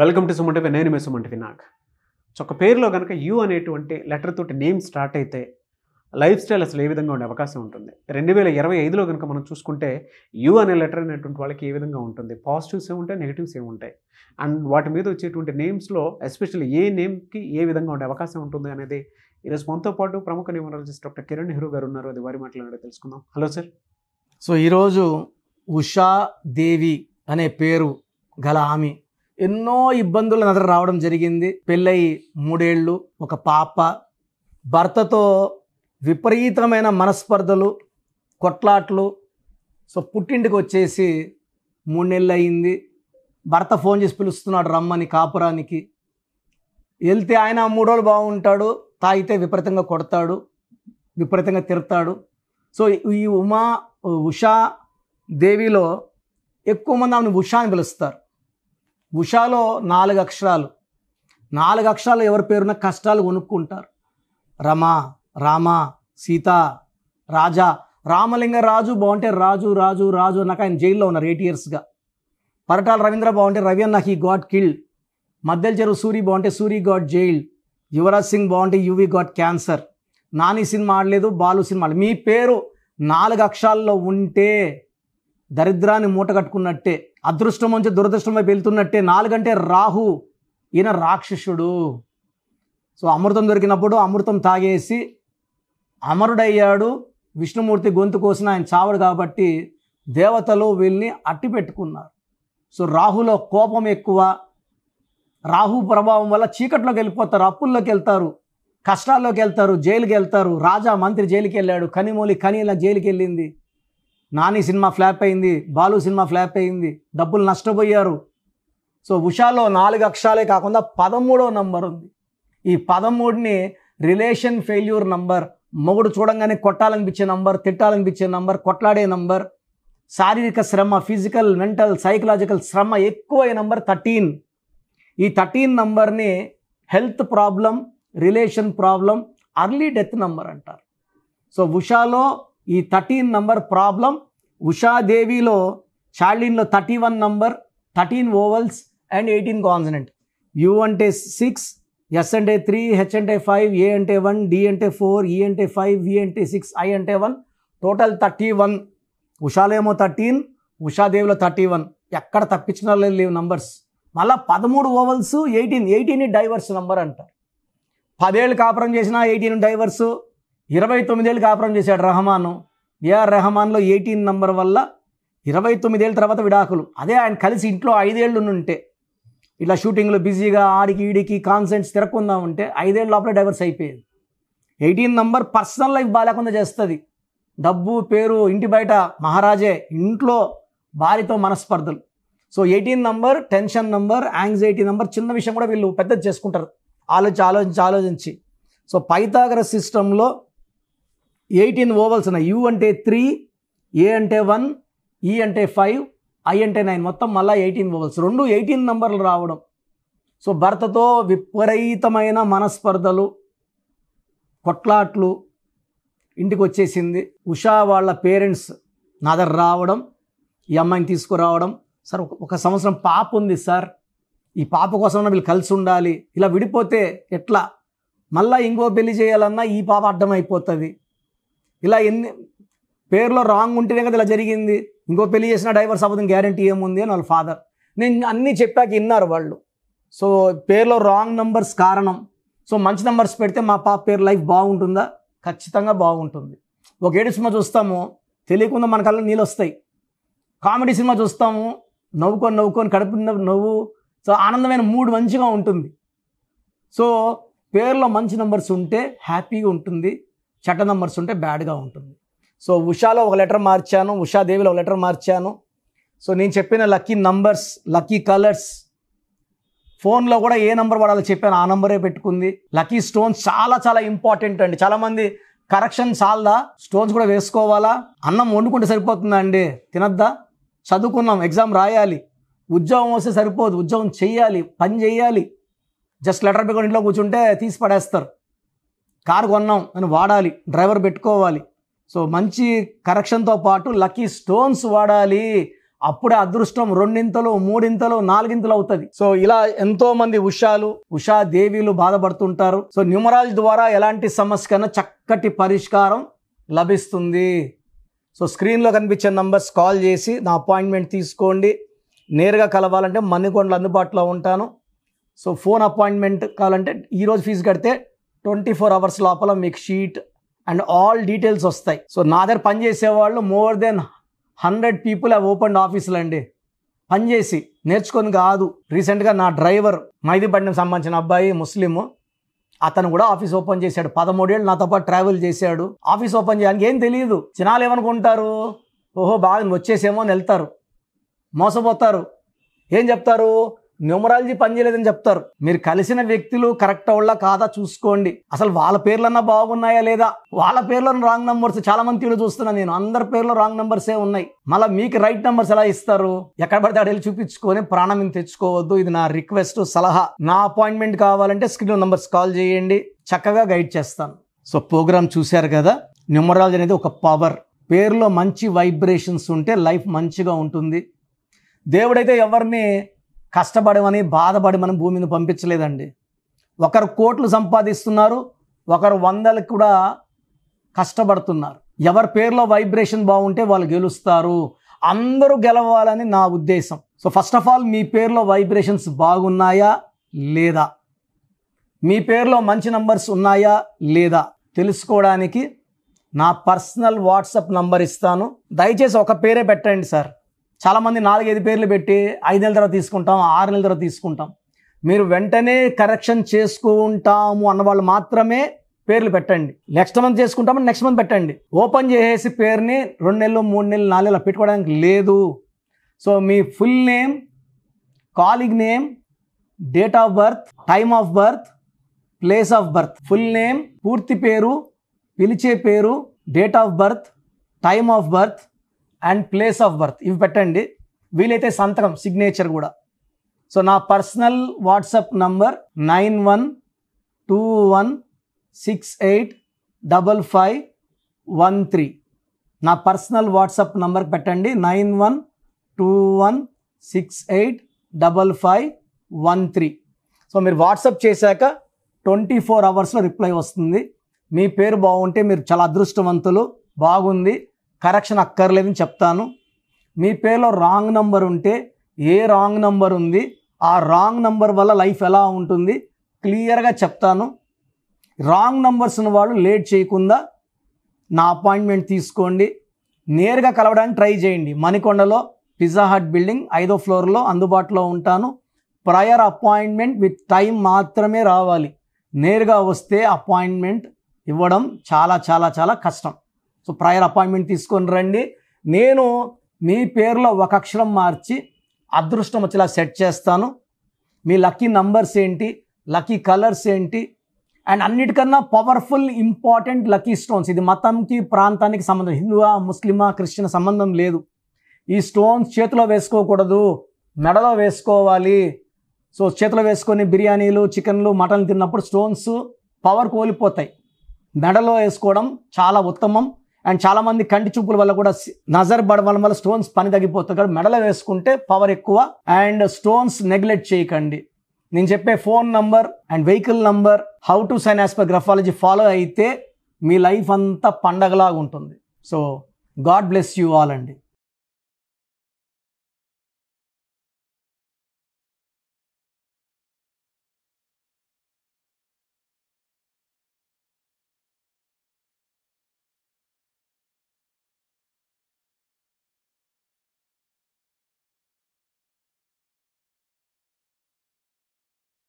welcome to సుమంటివి నేను మీ సుమంటే Nag so ఒక పేరులో కనుక యూ అనేటువంటి లెటర్ తోటి నేమ్ స్టార్ట్ అయితే లైఫ్ స్టైల్ అసలు ఏ విధంగా ఉండే అవకాశం ఉంటుంది రెండు వేల ఇరవై ఐదులో కనుక మనం చూసుకుంటే యూ అనే లెటర్ అనేటువంటి వాళ్ళకి ఏ విధంగా ఉంటుంది పాజిటివ్స్ ఏముంటాయి నెగిటివ్స్ ఏముంటాయి అండ్ వాటి మీద వచ్చేటువంటి నేమ్స్లో ఎస్పెషల్లీ ఏ నేమ్కి ఏ విధంగా ఉండే అవకాశం ఉంటుంది అనేది ఈరోజు మనతో పాటు ప్రముఖ న్యూమరాలజిస్ట్ డాక్టర్ కిరణ్ నెహ్రూ గారు ఉన్నారు అది వారి మాట్లాడే తెలుసుకుందాం హలో సార్ సో ఈరోజు ఉషా దేవి అనే పేరు గల ఆమె ఎన్నో ఇబ్బందులు నదర రావడం జరిగింది పెళ్ళయి మూడేళ్ళు ఒక పాప భర్తతో విపరీతమైన మనస్పర్ధలు కొట్లాట్లు సో పుట్టింటికి వచ్చేసి మూడు నెలలు అయింది భర్త ఫోన్ చేసి పిలుస్తున్నాడు రమ్మని కాపురానికి వెళ్తే ఆయన మూడు రోజులు బాగుంటాడు తాగితే విపరీతంగా కొడతాడు విపరీతంగా తిరుతాడు సో ఈ ఉమా ఉషా దేవిలో ఎక్కువ మంది ఆమెను ఉషా అని పిలుస్తారు ఉషాలో నాలుగు అక్షరాలు నాలుగు అక్షరాలు ఎవరి పేరున కష్టాలు కొనుక్కుంటారు రమ రామ సీత రాజా రామలింగ రాజు బాగుంటే రాజు రాజు రాజు అన్నాక ఆయన జైల్లో ఉన్నారు ఎయిట్ ఇయర్స్గా పరటాల రవీంద్ర బాగుంటే రవి అన్న హీ గాట్ కిల్ మధ్యల చెరువు సూరి బాగుంటే సూరి గాట్ జైల్ యువరాజ్ సింగ్ బాగుంటే Yuvi got cancer Nani cinema ఆడలేదు బాలు సినిమా మీ పేరు నాలుగు అక్షరాల్లో ఉంటే దరిద్రాన్ని మూట కట్టుకున్నట్టే అదృష్టం నుంచి దురదృష్టం వైపు వెళ్తున్నట్టే నాలుగంటే రాహు ఈయన రాక్షసుడు సో అమృతం దొరికినప్పుడు అమృతం తాగేసి అమరుడయ్యాడు విష్ణుమూర్తి గొంతు కోసిన ఆయన చావడు కాబట్టి దేవతలు వీళ్ళని అట్టి పెట్టుకున్నారు సో రాహులో కోపం ఎక్కువ రాహు ప్రభావం వల్ల చీకట్లోకి వెళ్ళిపోతారు అప్పుల్లోకి వెళ్తారు కష్టాల్లోకి వెళ్తారు జైలుకి వెళ్తారు రాజా మంత్రి జైలుకి వెళ్ళాడు కనిమూలి కనీల జైలుకి వెళ్ళింది నాని సినిమా ఫ్లాప్ అయింది బాలు సినిమా ఫ్లాప్ అయింది డబ్బులు నష్టపోయారు సో ఉషాలో నాలుగు అక్షరాలే కాకుండా పదమూడో నంబర్ ఉంది ఈ పదమూడుని రిలేషన్ ఫెయిల్యూర్ నంబర్ మొగుడు చూడంగానే కొట్టాలనిపించే నంబర్ తిట్టాలనిపించే నంబర్ కొట్లాడే నంబర్ శారీరక శ్రమ ఫిజికల్ మెంటల్ సైకలాజికల్ శ్రమ ఎక్కువ నంబర్ థర్టీన్ ఈ థర్టీన్ నంబర్ని health problem relation problem early death number అంటారు సో ఉషాలో ఈ థర్టీన్ నంబర్ ప్రాబ్లం ఉషాదేవిలో చార్లీన్లో thirty one number thirteen vowels and eighteen consonant U అంటే సిక్స్ ఎస్ అంటే త్రీ హెచ్ అంటే ఫైవ్ ఏ అంటే వన్ డి అంటే ఫోర్ ఈ అంటే ఫైవ్ వి అంటే సిక్స్ ఐ అంటే వన్ టోటల్ థర్టీ వన్ ఉషాలేమో థర్టీన్ ఉషాదేవిలో థర్టీ వన్ ఎక్కడ తప్పించిన లేవు నంబర్స్ మళ్ళీ పదమూడు vowels eighteen eighteen divorce number అంటారు పదేళ్ళు కాపురం చేసిన ఎయిటీన్ డైవర్సు ఇరవై తొమ్మిదేళ్ళు కాపురం చేశాడు రెహమాను ఏఆర్ రెహమాన్లో ఎయిటీన్ నంబర్ వల్ల ఇరవై తొమ్మిదేళ్ళ తర్వాత విడాకులు అదే ఆయన కలిసి ఇంట్లో ఐదేళ్ళు ఉంటే ఇట్లా షూటింగ్లో బిజీగా ఆడికి ఈడికి కాన్సెంట్స్ తిరగకుండా ఉంటే ఐదేళ్ళ లోపల డైవర్స్ అయిపోయేది ఎయిటీన్ నంబర్ పర్సనల్ లైఫ్ బాగాలేకుండా చేస్తుంది డబ్బు పేరు ఇంటి బయట మహారాజే ఇంట్లో భార్యతో మనస్పర్ధలు so eighteen number tension number anxiety number చిన్న విషయం కూడా వీళ్ళు పెద్దది చేసుకుంటారు ఆలోచించి ఆలోచించి ఆలోచించి సో పైతాగర సిస్టంలో ఎయిటీన్ ఓవల్స్ ఉన్నాయి యూ అంటే త్రీ ఏ అంటే వన్ ఈ అంటే ఫైవ్ ఐ అంటే నైన్ మొత్తం మళ్ళీ ఎయిటీన్ ఓవల్స్ రెండు ఎయిటీన్ నంబర్లు రావడం సో భర్తతో విపరీతమైన మనస్పర్ధలు కొట్లాట్లు ఇంటికి వచ్చేసింది ఉషా వాళ్ళ పేరెంట్స్ నా దగ్గర రావడం ఈ అమ్మాయిని తీసుకురావడం సార్ ఒక సంవత్సరం పాప ఉంది సార్ ఈ పాప కోసం వీళ్ళు కలిసి ఉండాలి ఇలా విడిపోతే ఎట్లా మళ్ళీ ఇంకో పెళ్లి చేయాలన్నా ఈ పాప అడ్డమైపోతుంది ఇలా ఎన్ని పేర్లో రాంగ్ ఉంటేనే కదా ఇలా జరిగింది ఇంకో పెళ్లి చేసిన డైవర్స్ అవ్వదని గ్యారంటీ ఏముంది అని వాళ్ళ ఫాదర్ నేను అన్నీ చెప్పాక విన్నారు వాళ్ళు సో పేర్లో రాంగ్ నంబర్స్ కారణం సో మంచి నంబర్స్ పెడితే మా పాప పేరు లైఫ్ బాగుంటుందా ఖచ్చితంగా బాగుంటుంది ఒక ఏడు సినిమా చూస్తాము తెలియకుండా మన కళ్ళు నీళ్ళు వస్తాయి కామెడీ సినిమా చూస్తాము నవ్వుకొని నవ్వుకొని కడుపు నవ్వు సో ఆనందమైన మూడు మంచిగా ఉంటుంది సో పేర్లో మంచి నంబర్స్ ఉంటే హ్యాపీగా ఉంటుంది చెడ్డ నంబర్స్ ఉంటే బ్యాడ్గా ఉంటుంది సో ఉషాలో ఒక లెటర్ మార్చాను ఉషాదేవిలో ఒక లెటర్ మార్చాను సో నేను చెప్పిన లక్కీ నంబర్స్ లక్కీ కలర్స్ ఫోన్లో కూడా ఏ నెంబర్ వాడాలో చెప్పాను ఆ నెంబరే పెట్టుకుంది లక్కీ స్టోన్స్ చాలా చాలా ఇంపార్టెంట్ అండి చాలామంది కరెక్షన్ చాలదా స్టోన్స్ కూడా వేసుకోవాలా అన్నం వండుకుంటే సరిపోతుందా అండి తినద్దా చదువుకున్నాం ఎగ్జామ్ రాయాలి ఉద్యోగం వస్తే సరిపోదు ఉద్యోగం చేయాలి పని చేయాలి జస్ట్ లెటర్ పెట్టుకుని ఇంట్లో కూర్చుంటే తీసి పడేస్తారు కారు కొన్నాం అని వాడాలి డ్రైవర్ పెట్టుకోవాలి సో మంచి కరెక్షన్తో పాటు లక్కీ స్టోన్స్ వాడాలి అప్పుడే అదృష్టం రెండింతలు మూడింతలు నాలుగింతలు అవుతుంది సో ఇలా ఎంతో మంది ఉషాలు ఉషా దేవీలు బాధపడుతుంటారు సో న్యూమరాజ్ ద్వారా ఎలాంటి సమస్యకైనా చక్కటి పరిష్కారం లభిస్తుంది సో స్క్రీన్లో కనిపించే నంబర్స్ కాల్ చేసి నా అపాయింట్మెంట్ తీసుకోండి నేరుగా కలవాలంటే మన్నికొండలు అందుబాటులో ఉంటాను సో ఫోన్ అపాయింట్మెంట్ కావాలంటే ఈరోజు ఫీజు కడితే ట్వంటీ ఫోర్ అవర్స్ లోపల మీకు షీట్ అండ్ ఆల్ డీటెయిల్స్ వస్తాయి సో నా దగ్గర వాళ్ళు more than hundred people have open ఆఫీసులు అండి పనిచేసి నేర్చుకొని కాదు రీసెంట్గా నా డ్రైవర్ మైదీపట్నం సంబంధించిన అబ్బాయి ముస్లిము అతను కూడా ఆఫీస్ ఓపెన్ చేశాడు పదమూడేళ్ళు నాతో పాటు ట్రావెల్ చేశాడు ఆఫీస్ ఓపెన్ చేయడానికి ఏం తెలియదు జనాలు ఏమనుకుంటారు ఓహో బాగా వచ్చేసేమో అని వెళ్తారు మోసపోతారు ఏం చెప్తారు న్యూమరాలజీ పనిచేయలేదని చెప్తారు మీరు కలిసిన వ్యక్తులు కరెక్ట్ వాళ్ళ కాదా చూసుకోండి అసలు వాళ్ళ పేర్లన్నా బాగున్నాయా లేదా వాళ్ళ పేర్లను రాంగ్ నంబర్స్ చాలా మంది తీరు చూస్తున్నాను నేను అందరి పేర్లు రాంగ్ నంబర్సే ఉన్నాయి మళ్ళీ మీకు రైట్ నంబర్స్ ఎలా ఇస్తారు ఎక్కడ పడితే అడిగి చూపించుకొని ప్రాణం తెచ్చుకోవద్దు ఇది నా రిక్వెస్ట్ సలహా నా అపాయింట్మెంట్ కావాలంటే స్క్రీన్ నంబర్స్ కాల్ చేయండి చక్కగా గైడ్ చేస్తాను సో ప్రోగ్రామ్ చూశారు కదా న్యూమరాలజీ అనేది ఒక పవర్ పేర్లో మంచి వైబ్రేషన్స్ ఉంటే లైఫ్ మంచిగా ఉంటుంది దేవుడైతే ఎవరిని కష్టపడమని బాధపడి మనం భూమిని పంపించలేదండి ఒకరు కోట్లు సంపాదిస్తున్నారు ఒకరు వందలకు కూడా కష్టపడుతున్నారు ఎవరి పేరులో వైబ్రేషన్ బాగుంటే వాళ్ళు గెలుస్తారు అందరూ గెలవాలని నా ఉద్దేశం సో ఫస్ట్ ఆఫ్ ఆల్ మీ పేరులో వైబ్రేషన్స్ బాగున్నాయా లేదా మీ పేరులో మంచి నంబర్స్ ఉన్నాయా లేదా తెలుసుకోవడానికి నా పర్సనల్ వాట్సాప్ నంబర్ ఇస్తాను దయచేసి ఒక పేరే పెట్టండి సార్ చాలామంది నాలుగైదు పేర్లు పెట్టి ఐదు నెలల తర్వాత తీసుకుంటాం ఆరు నెలల తర్వాత తీసుకుంటాం మీరు వెంటనే కరెక్షన్ చేసుకుంటాము అన్నవాళ్ళు మాత్రమే పేర్లు పెట్టండి నెక్స్ట్ మంత్ చేసుకుంటామని నెక్స్ట్ మంత్ పెట్టండి ఓపెన్ చేసేసి పేరుని రెండు నెలలు మూడు నెలలు నాలుగు నెలలు పెట్టుకోవడానికి లేదు సో మీ full name calling name date of birth time of birth place of birth full name పూర్తి పేరు పిలిచే పేరు date of birth time of birth and place of birth ఇవి పెట్టండి వీలైతే సంతకం సిగ్నేచర్ కూడా సో నా personal WhatsApp number nine one two one six eight double five one three నా పర్సనల్ వాట్సాప్ నంబర్ పెట్టండి nine one two one six eight double five one three so మీరు WhatsApp చేశాక ట్వంటీ ఫోర్ అవర్స్లో reply వస్తుంది మీ పేరు బాగుంటే మీరు చాలా అదృష్టవంతులు బాగుంది కరెక్షన్ అక్కర్లేదని చెప్తాను మీ పేరులో రాంగ్ నంబర్ ఉంటే ఏ రాంగ్ నంబర్ ఉంది ఆ రాంగ్ నంబర్ వల్ల లైఫ్ ఎలా ఉంటుంది క్లియర్గా చెప్తాను రాంగ్ నంబర్స్ ఉన్న వాళ్ళు లేట్ చేయకుండా నా అపాయింట్మెంట్ తీసుకోండి నేరుగా కలవడానికి ట్రై చేయండి మణికొండలో పిజ్జా హట్ బిల్డింగ్ ఐదో ఫ్లోర్లో అందుబాటులో ఉంటాను ప్రయర్ అపాయింట్మెంట్ విత్ టైం మాత్రమే రావాలి నేరుగా వస్తే అపాయింట్మెంట్ ఇవ్వడం చాలా చాలా చాలా కష్టం సో ప్రయర్ అపాయింట్మెంట్ తీసుకొని రండి నేను మీ పేరులో ఒక అక్షరం మార్చి అదృష్టం వచ్చేలా సెట్ చేస్తాను మీ లక్కీ నంబర్స్ ఏంటి లక్కీ కలర్స్ ఏంటి అండ్ అన్నిటికన్నా పవర్ఫుల్ ఇంపార్టెంట్ లక్కీ స్టోన్స్ ఇది మతంకి ప్రాంతానికి సంబంధం హిందువా ముస్లిమా క్రిస్టియన్ సంబంధం లేదు ఈ స్టోన్స్ చేతిలో వేసుకోకూడదు మెడలో వేసుకోవాలి సో చేతిలో వేసుకొని బిర్యానీలు చికెన్లు మటన్లు తిన్నప్పుడు స్టోన్స్ పవర్ కోల్పోతాయి మెడలో వేసుకోవడం చాలా ఉత్తమం అండ్ చాలామంది కంటి చూపుల వల్ల కూడా నజర్ పడవడం వల్ల స్టోన్స్ పని తగ్గిపోతుంది కాబట్టి మెడలో వేసుకుంటే పవర్ ఎక్కువ అండ్ స్టోన్స్ నెగ్లెక్ట్ చేయకండి నేను చెప్పే phone number and vehicle number how to sign as per graphology follow అయితే మీ లైఫ్ అంతా పండగలాగా ఉంటుంది so God bless you all అండి